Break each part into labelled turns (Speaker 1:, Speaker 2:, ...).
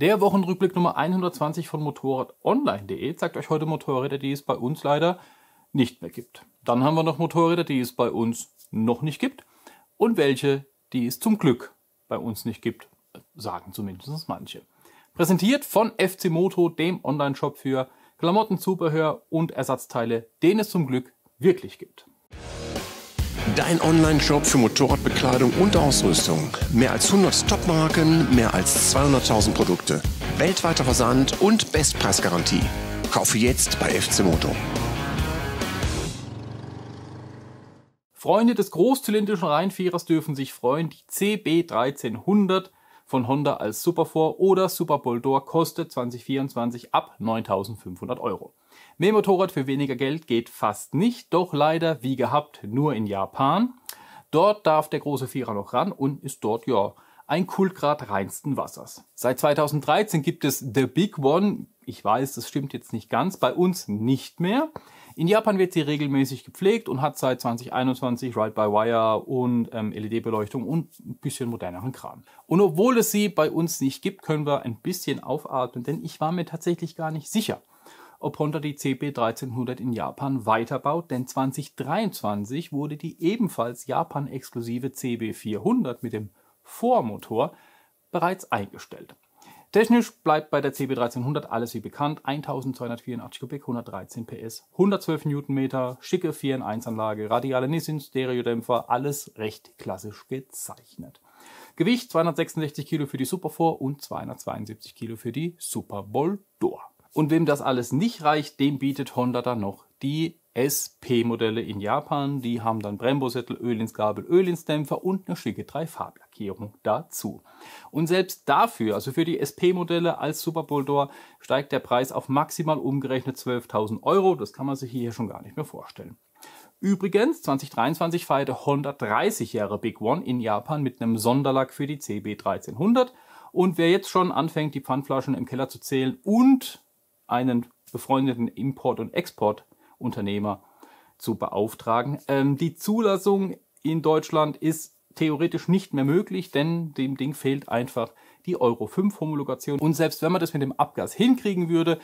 Speaker 1: Der Wochenrückblick Nummer 120 von motorradonline.de zeigt euch heute Motorräder, die es bei uns leider nicht mehr gibt. Dann haben wir noch Motorräder, die es bei uns noch nicht gibt und welche, die es zum Glück bei uns nicht gibt, sagen zumindest manche. Präsentiert von FC Moto, dem Online-Shop für Klamotten, Zubehör und Ersatzteile, den es zum Glück wirklich gibt. Dein Online-Shop für Motorradbekleidung und Ausrüstung. Mehr als 100 Top-Marken, mehr als 200.000 Produkte. Weltweiter Versand und Bestpreisgarantie. Kaufe jetzt bei FC Moto. Freunde des großzylindrischen Reihenvierers dürfen sich freuen. Die CB1300 von Honda als Superfor oder Super Boldor kostet 2024 ab 9.500 Euro. Mehr Motorrad für weniger Geld geht fast nicht, doch leider, wie gehabt, nur in Japan. Dort darf der große Vierer noch ran und ist dort, ja, ein Kultgrad reinsten Wassers. Seit 2013 gibt es The Big One. Ich weiß, das stimmt jetzt nicht ganz, bei uns nicht mehr. In Japan wird sie regelmäßig gepflegt und hat seit 2021 Ride-by-Wire und ähm, LED-Beleuchtung und ein bisschen moderneren Kram. Und obwohl es sie bei uns nicht gibt, können wir ein bisschen aufatmen, denn ich war mir tatsächlich gar nicht sicher ob Honda die CB 1300 in Japan weiterbaut, denn 2023 wurde die ebenfalls Japan-exklusive CB 400 mit dem Vormotor bereits eingestellt. Technisch bleibt bei der CB 1300 alles wie bekannt. 1284 Kubik, 113 PS, 112 Newtonmeter, schicke 4 in 1 Anlage, radiale Nissin, Stereodämpfer, alles recht klassisch gezeichnet. Gewicht 266 Kilo für die Super 4 und 272 Kilo für die Super Boldor. Und wem das alles nicht reicht, dem bietet Honda dann noch die SP-Modelle in Japan. Die haben dann Brembo-Sättel, Ölinsgabel, Ölinsdämpfer und eine schicke Dreifarblackierung dazu. Und selbst dafür, also für die SP-Modelle als Super Bulldoor, steigt der Preis auf maximal umgerechnet 12.000 Euro. Das kann man sich hier schon gar nicht mehr vorstellen. Übrigens, 2023 feierte Honda 30 Jahre Big One in Japan mit einem Sonderlack für die CB 1300. Und wer jetzt schon anfängt, die Pfandflaschen im Keller zu zählen und einen befreundeten Import- und Exportunternehmer zu beauftragen. Ähm, die Zulassung in Deutschland ist theoretisch nicht mehr möglich, denn dem Ding fehlt einfach die Euro 5 Homologation. Und selbst wenn man das mit dem Abgas hinkriegen würde,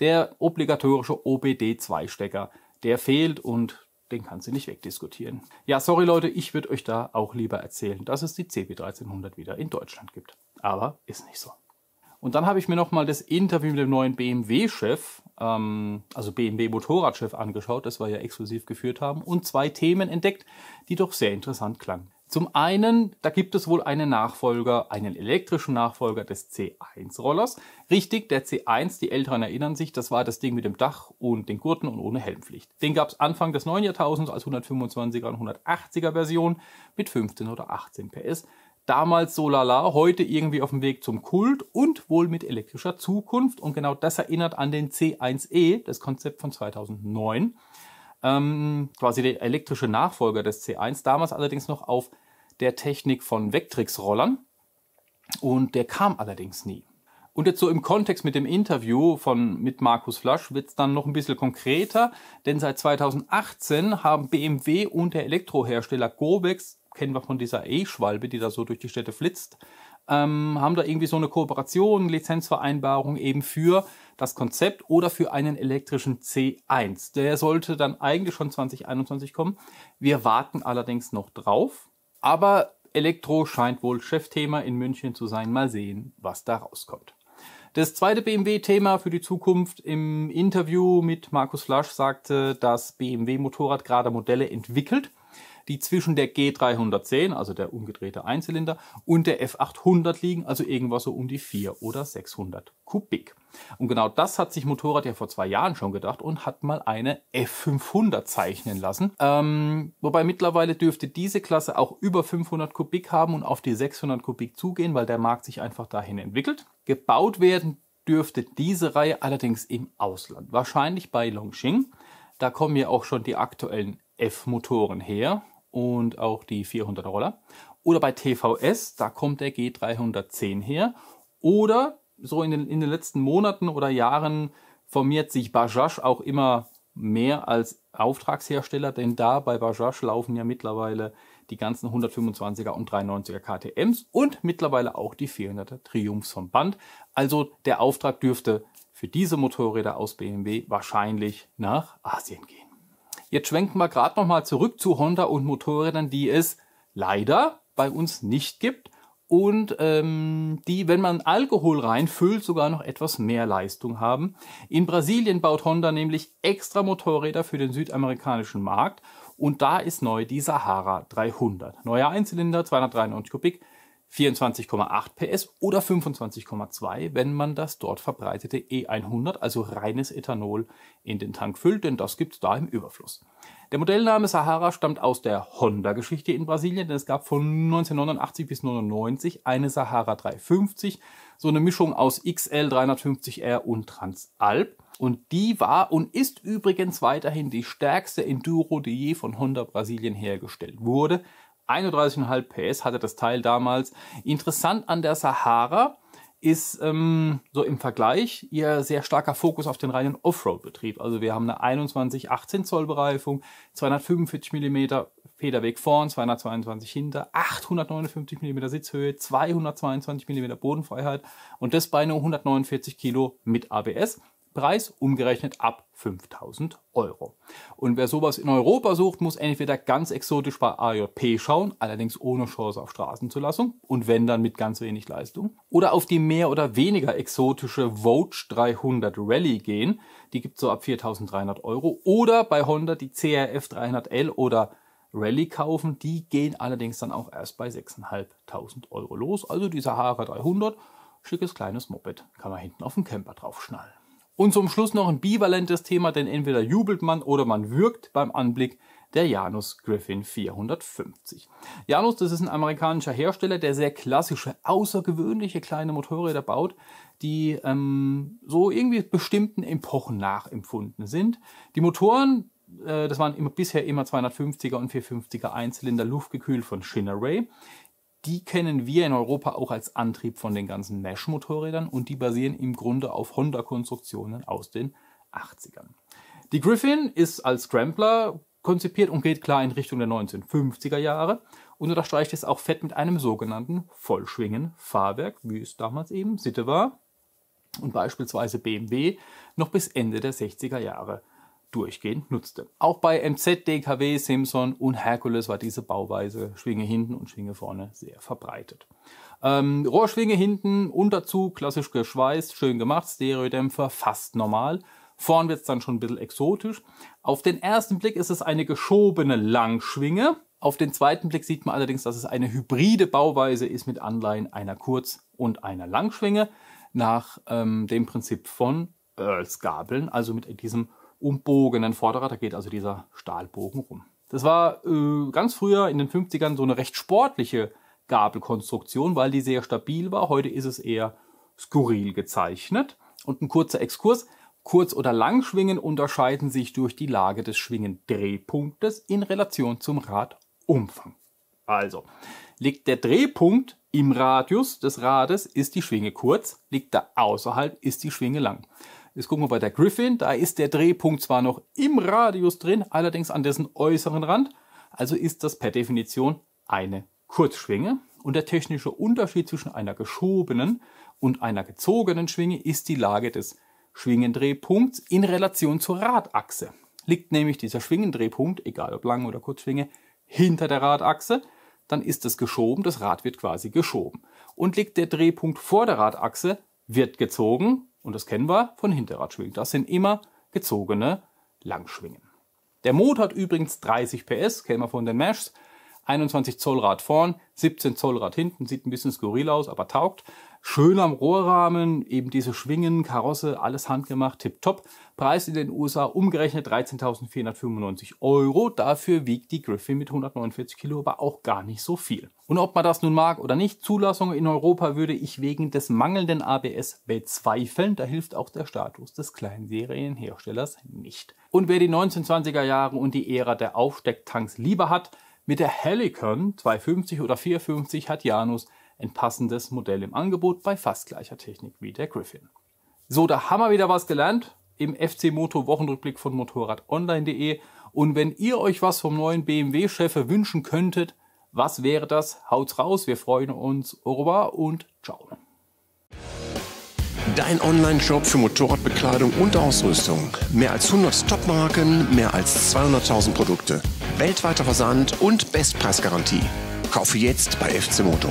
Speaker 1: der obligatorische OBD2-Stecker, der fehlt und den kann sie nicht wegdiskutieren. Ja, sorry Leute, ich würde euch da auch lieber erzählen, dass es die CB1300 wieder in Deutschland gibt. Aber ist nicht so. Und dann habe ich mir nochmal das Interview mit dem neuen BMW-Chef, ähm, also BMW-Motorradchef angeschaut, das wir ja exklusiv geführt haben, und zwei Themen entdeckt, die doch sehr interessant klangen. Zum einen, da gibt es wohl einen Nachfolger, einen elektrischen Nachfolger des C1-Rollers. Richtig, der C1, die Älteren erinnern sich, das war das Ding mit dem Dach und den Gurten und ohne Helmpflicht. Den gab es Anfang des neuen Jahrtausends als 125er und 180er Version mit 15 oder 18 PS. Damals so lala, heute irgendwie auf dem Weg zum Kult und wohl mit elektrischer Zukunft. Und genau das erinnert an den C1e, das Konzept von 2009. Ähm, quasi der elektrische Nachfolger des C1, damals allerdings noch auf der Technik von Vectrix-Rollern. Und der kam allerdings nie. Und jetzt so im Kontext mit dem Interview von, mit Markus Flasch wird's dann noch ein bisschen konkreter, denn seit 2018 haben BMW und der Elektrohersteller Gobex kennen wir von dieser E-Schwalbe, die da so durch die Städte flitzt, ähm, haben da irgendwie so eine Kooperation, Lizenzvereinbarung eben für das Konzept oder für einen elektrischen C1. Der sollte dann eigentlich schon 2021 kommen. Wir warten allerdings noch drauf. Aber Elektro scheint wohl Chefthema in München zu sein. Mal sehen, was da rauskommt. Das zweite BMW-Thema für die Zukunft im Interview mit Markus Flasch sagte, dass BMW Motorrad gerade Modelle entwickelt, die zwischen der G310, also der umgedrehte Einzylinder, und der F800 liegen, also irgendwas so um die 4 oder 600 Kubik. Und genau das hat sich Motorrad ja vor zwei Jahren schon gedacht und hat mal eine F500 zeichnen lassen. Ähm, wobei mittlerweile dürfte diese Klasse auch über 500 Kubik haben und auf die 600 Kubik zugehen, weil der Markt sich einfach dahin entwickelt. Gebaut werden dürfte diese Reihe allerdings im Ausland, wahrscheinlich bei Longxing. Da kommen ja auch schon die aktuellen F-Motoren her und auch die 400er Roller. Oder bei TVS, da kommt der G310 her. Oder so in den, in den letzten Monaten oder Jahren formiert sich Bajaj auch immer mehr als Auftragshersteller, denn da bei Bajaj laufen ja mittlerweile die ganzen 125er und 93 er KTMs und mittlerweile auch die 400er Triumphs vom Band. Also der Auftrag dürfte für diese Motorräder aus BMW wahrscheinlich nach Asien gehen. Jetzt schwenken wir gerade nochmal zurück zu Honda und Motorrädern, die es leider bei uns nicht gibt und ähm, die, wenn man Alkohol reinfüllt, sogar noch etwas mehr Leistung haben. In Brasilien baut Honda nämlich extra Motorräder für den südamerikanischen Markt und da ist neu die Sahara 300. Neuer Einzylinder, 293 Kubik, 24,8 PS oder 25,2, wenn man das dort verbreitete E100, also reines Ethanol, in den Tank füllt, denn das gibt's da im Überfluss. Der Modellname Sahara stammt aus der Honda-Geschichte in Brasilien, denn es gab von 1989 bis 1999 eine Sahara 350, so eine Mischung aus XL 350R und Transalp. Und die war und ist übrigens weiterhin die stärkste Enduro, die je von Honda Brasilien hergestellt wurde. 31,5 PS hatte das Teil damals. Interessant an der Sahara ist ähm, so im Vergleich ihr sehr starker Fokus auf den reinen Offroad-Betrieb. Also wir haben eine 21 18 Zoll Bereifung, 245 Millimeter Federweg vorn, 222 hinter, 859 Millimeter Sitzhöhe, 222 Millimeter Bodenfreiheit und das bei nur 149 Kilo mit ABS. Preis umgerechnet ab 5000 Euro. Und wer sowas in Europa sucht, muss entweder ganz exotisch bei AJP schauen, allerdings ohne Chance auf Straßenzulassung und wenn dann mit ganz wenig Leistung, oder auf die mehr oder weniger exotische Voge 300 Rally gehen, die gibt so ab 4300 Euro, oder bei Honda die CRF 300L oder Rally kaufen, die gehen allerdings dann auch erst bei 6.500 Euro los, also die Sahara 300, schickes kleines Moped, kann man hinten auf dem Camper draufschnallen. Und zum Schluss noch ein bivalentes Thema, denn entweder jubelt man oder man wirkt beim Anblick der Janus Griffin 450. Janus, das ist ein amerikanischer Hersteller, der sehr klassische, außergewöhnliche kleine Motorräder baut, die ähm, so irgendwie bestimmten Epochen nachempfunden sind. Die Motoren, äh, das waren immer, bisher immer 250er und 450er Einzylinder luftgekühlt von Shinneray die kennen wir in Europa auch als Antrieb von den ganzen Mesh-Motorrädern und die basieren im Grunde auf Honda-Konstruktionen aus den 80ern. Die Griffin ist als Scrambler konzipiert und geht klar in Richtung der 1950er Jahre und unterstreicht es auch fett mit einem sogenannten Vollschwingen-Fahrwerk, wie es damals eben Sitte war und beispielsweise BMW noch bis Ende der 60er Jahre durchgehend nutzte. Auch bei MZ, DKW, Simpson und Hercules war diese Bauweise Schwinge hinten und Schwinge vorne sehr verbreitet. Ähm, Rohrschwinge hinten, Unterzug, klassisch geschweißt, schön gemacht, Stereodämpfer, fast normal. Vorn wird es dann schon ein bisschen exotisch. Auf den ersten Blick ist es eine geschobene Langschwinge. Auf den zweiten Blick sieht man allerdings, dass es eine hybride Bauweise ist mit Anleihen einer Kurz- und einer Langschwinge nach ähm, dem Prinzip von Earls Gabeln, also mit diesem umbogenen Vorderrad, da geht also dieser Stahlbogen rum. Das war äh, ganz früher in den 50ern so eine recht sportliche Gabelkonstruktion, weil die sehr stabil war. Heute ist es eher skurril gezeichnet. Und ein kurzer Exkurs. Kurz- oder Langschwingen unterscheiden sich durch die Lage des Schwingendrehpunktes in Relation zum Radumfang. Also, liegt der Drehpunkt im Radius des Rades, ist die Schwinge kurz, liegt da außerhalb, ist die Schwinge lang. Jetzt gucken wir bei der Griffin. Da ist der Drehpunkt zwar noch im Radius drin, allerdings an dessen äußeren Rand. Also ist das per Definition eine Kurzschwinge. Und der technische Unterschied zwischen einer geschobenen und einer gezogenen Schwinge ist die Lage des Schwingendrehpunkts in Relation zur Radachse. Liegt nämlich dieser Schwingendrehpunkt, egal ob Lang- oder Kurzschwinge, hinter der Radachse, dann ist es geschoben, das Rad wird quasi geschoben. Und liegt der Drehpunkt vor der Radachse, wird gezogen, und das kennen wir von Hinterradschwingen. Das sind immer gezogene Langschwingen. Der Motor hat übrigens 30 PS, kennen wir von den Meshs. 21 Zoll Rad vorn, 17 Zoll Rad hinten, sieht ein bisschen skurril aus, aber taugt. Schön am Rohrrahmen, eben diese Schwingen, Karosse, alles handgemacht, tipptopp. Preis in den USA umgerechnet 13.495 Euro. Dafür wiegt die Griffin mit 149 Kilo aber auch gar nicht so viel. Und ob man das nun mag oder nicht, Zulassung in Europa würde ich wegen des mangelnden ABS bezweifeln. Da hilft auch der Status des kleinen Serienherstellers nicht. Und wer die 1920er Jahre und die Ära der Aufstecktanks lieber hat, mit der Helicon 250 oder 450 hat Janus ein passendes Modell im Angebot bei fast gleicher Technik wie der Griffin. So, da haben wir wieder was gelernt im FC Moto Wochenrückblick von motorradonline.de. Und wenn ihr euch was vom neuen BMW-Chefe wünschen könntet, was wäre das? Haut's raus, wir freuen uns. Au revoir und ciao. Dein Online-Shop für Motorradbekleidung und Ausrüstung. Mehr als 100 Top-Marken, mehr als 200.000 Produkte. Weltweiter Versand und Bestpreisgarantie. Kaufe jetzt bei FC Moto.